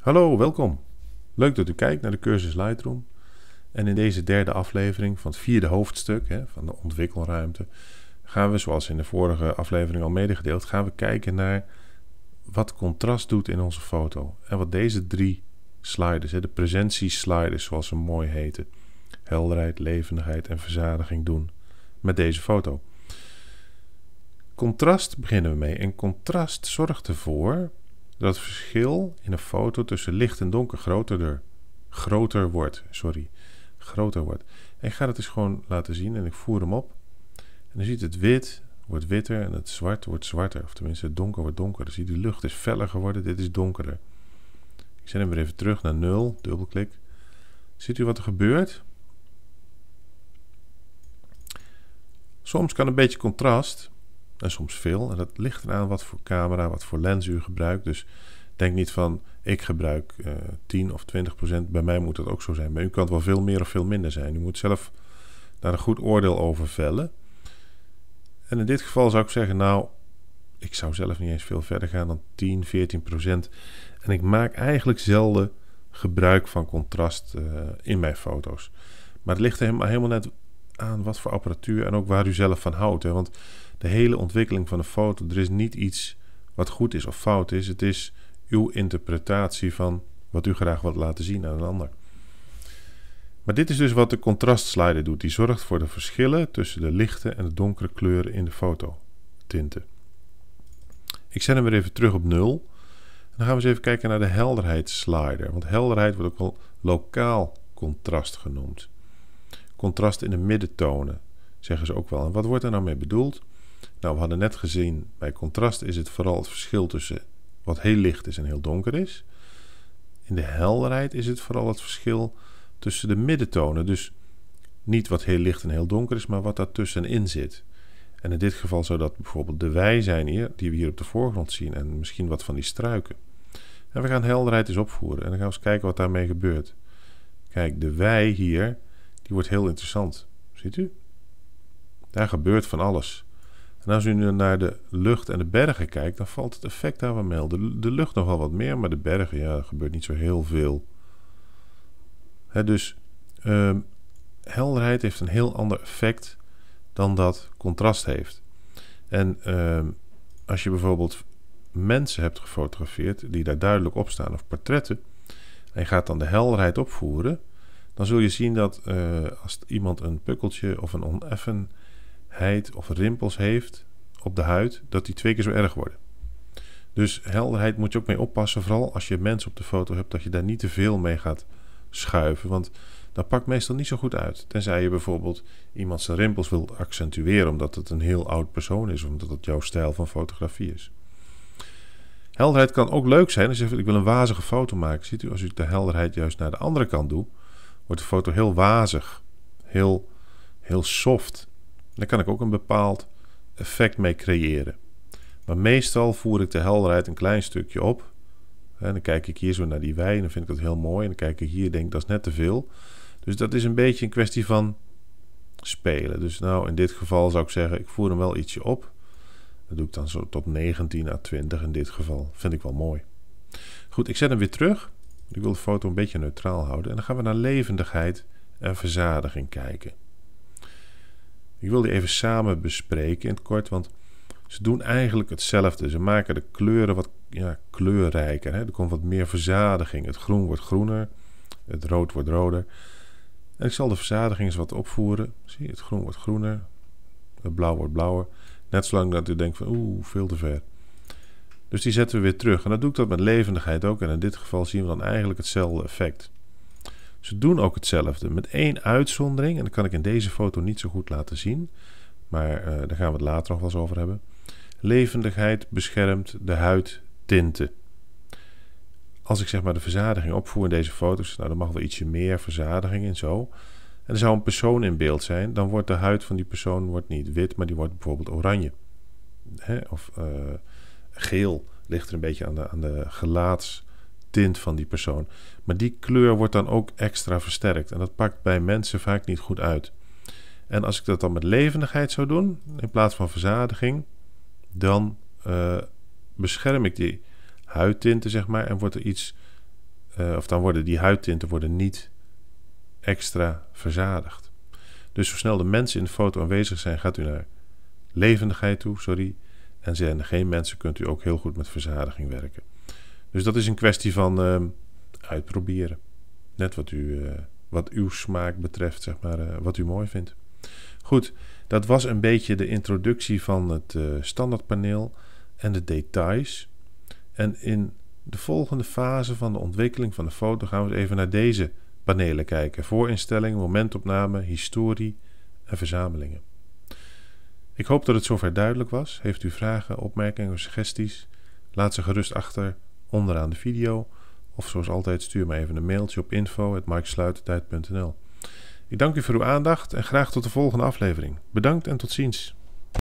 Hallo, welkom. Leuk dat u kijkt naar de cursus Lightroom. En in deze derde aflevering van het vierde hoofdstuk hè, van de ontwikkelruimte gaan we, zoals in de vorige aflevering al medegedeeld, gaan we kijken naar wat contrast doet in onze foto. En wat deze drie sliders, hè, de presentiesliders zoals ze mooi heten, helderheid, levendigheid en verzadiging doen met deze foto. Contrast beginnen we mee. En contrast zorgt ervoor dat verschil in een foto tussen licht en donker groter, groter wordt. Sorry, groter wordt. En ik ga het eens gewoon laten zien en ik voer hem op. En u ziet het wit wordt witter en het zwart wordt zwarter. Of tenminste, het donker wordt donkerder. Zie, die lucht is feller geworden, dit is donkerder. Ik zet hem weer even terug naar 0, dubbelklik. Ziet u wat er gebeurt? Soms kan een beetje contrast en soms veel. En dat ligt eraan wat voor camera, wat voor lens u gebruikt. Dus denk niet van ik gebruik uh, eh, 10 of 20 procent. Bij mij moet dat ook zo zijn. Bij u kan het wel veel meer of veel minder zijn. U moet zelf daar een goed oordeel over vellen. En in dit geval zou ik zeggen, nou, ik zou zelf niet eens veel verder gaan dan 10, 14 procent. En ik maak eigenlijk zelden gebruik van contrast eh, in mijn foto's. Maar het ligt helemaal, helemaal net aan wat voor apparatuur en ook waar u zelf van houdt. Hè? Want de hele ontwikkeling van een foto, er is niet iets wat goed is of fout is. Het is uw interpretatie van wat u graag wilt laten zien aan een ander. Maar dit is dus wat de contrastslider doet. Die zorgt voor de verschillen tussen de lichte en de donkere kleuren in de foto. Tinten. Ik zet hem weer even terug op 0. dan gaan we eens even kijken naar de helderheidsslider. Want helderheid wordt ook wel lokaal contrast genoemd. Contrast in de middentonen, zeggen ze ook wel. En wat wordt er nou mee bedoeld? Nou, we hadden net gezien, bij contrast is het vooral het verschil tussen wat heel licht is en heel donker is. In de helderheid is het vooral het verschil tussen de middentonen. Dus niet wat heel licht en heel donker is, maar wat daartussenin zit. En in dit geval zou dat bijvoorbeeld de wij zijn hier, die we hier op de voorgrond zien, en misschien wat van die struiken. En we gaan helderheid eens opvoeren en dan gaan we eens kijken wat daarmee gebeurt. Kijk, de wij hier die wordt heel interessant. Ziet u? Daar gebeurt van alles. En als u nu naar de lucht en de bergen kijkt, dan valt het effect daar wel mee. De, de lucht nogal wat meer, maar de bergen, ja, er gebeurt niet zo heel veel. dus ehm, helderheid heeft een heel ander effect dan dat contrast heeft. En ehm, als je bijvoorbeeld mensen hebt gefotografeerd die daar duidelijk op staan of portretten, en je gaat dan de helderheid opvoeren, dan zul je zien dat eh, als iemand een pukkeltje of een oneffenheid of rimpels heeft op de huid, dat die twee keer zo erg worden. Dus helderheid moet je ook mee oppassen, vooral als je mensen op de foto hebt, dat je daar niet te veel mee gaat schuiven. Want dat pakt meestal niet zo goed uit. Tenzij je bijvoorbeeld iemand zijn rimpels wil accentueren omdat het een heel oud persoon is, omdat het jouw stijl van fotografie is. Helderheid kan ook leuk zijn als je zegt: Ik wil een wazige foto maken. Ziet u, als u de helderheid juist naar de andere kant doe, wordt de foto heel wazig, heel, heel soft. Daar kan ik ook een bepaald effect mee creëren. Maar meestal voer ik de helderheid een klein stukje op. En dan kijk ik hier zo naar die wei en dan vind ik dat heel mooi. En dan kijk ik hier denk ik dat is net te veel. Dus dat is een beetje een kwestie van spelen. Dus nou in dit geval zou ik zeggen ik voer hem wel ietsje op. Dat doe ik dan zo tot 19 à 20 in dit geval. Vind ik wel mooi. Goed, ik zet hem weer terug. Ik wil de foto een beetje neutraal houden. En dan gaan we naar levendigheid en verzadiging kijken. Ik wil die even samen bespreken in het kort, want ze doen eigenlijk hetzelfde. Ze maken de kleuren wat ja, kleurrijker. Hè? Er komt wat meer verzadiging. Het groen wordt groener, het rood wordt roder. En ik zal de verzadiging eens wat opvoeren. Zie je, het groen wordt groener, het blauw wordt blauwer. Net zolang dat u denkt van oeh, veel te ver. Dus die zetten we weer terug. En dat doe ik dat met levendigheid ook. En in dit geval zien we dan eigenlijk hetzelfde effect. Ze doen ook hetzelfde, met één uitzondering. En dat kan ik in deze foto niet zo goed laten zien. Maar eh, daar gaan we het later nog wel eens over hebben. Levendigheid beschermt de huidtinten. Als ik zeg maar de verzadiging opvoer in deze foto's, nou dan mag wel ietsje meer verzadiging en zo. En er zou een persoon in beeld zijn, dan wordt de huid van die persoon wordt niet wit, maar die wordt bijvoorbeeld oranje. Of eh, geel ligt er een beetje aan de, aan de gelaatstint van die persoon. Maar die kleur wordt dan ook extra versterkt. En dat pakt bij mensen vaak niet goed uit. En als ik dat dan met levendigheid zou doen, in plaats van verzadiging, dan eh, bescherm ik die huidtinten, zeg maar. En wordt er iets, eh, of dan worden die huidtinten worden niet extra verzadigd. Dus zo snel de mensen in de foto aanwezig zijn, gaat u naar levendigheid toe, sorry. En zijn geen mensen, kunt u ook heel goed met verzadiging werken. Dus dat is een kwestie van ehm, uitproberen. Net wat, u, eh, wat uw smaak betreft, zeg maar, eh, wat u mooi vindt. Goed, dat was een beetje de introductie van het eh, standaardpaneel en de details. En in de volgende fase van de ontwikkeling van de foto gaan we even naar deze panelen kijken: voorinstelling, momentopname, historie en verzamelingen. Ik hoop dat het zover duidelijk was. Heeft u vragen, opmerkingen of suggesties? Laat ze gerust achter onderaan de video. Of zoals altijd stuur me even een mailtje op info.marksluittijd.nl Ik dank u voor uw aandacht en graag tot de volgende aflevering. Bedankt en tot ziens.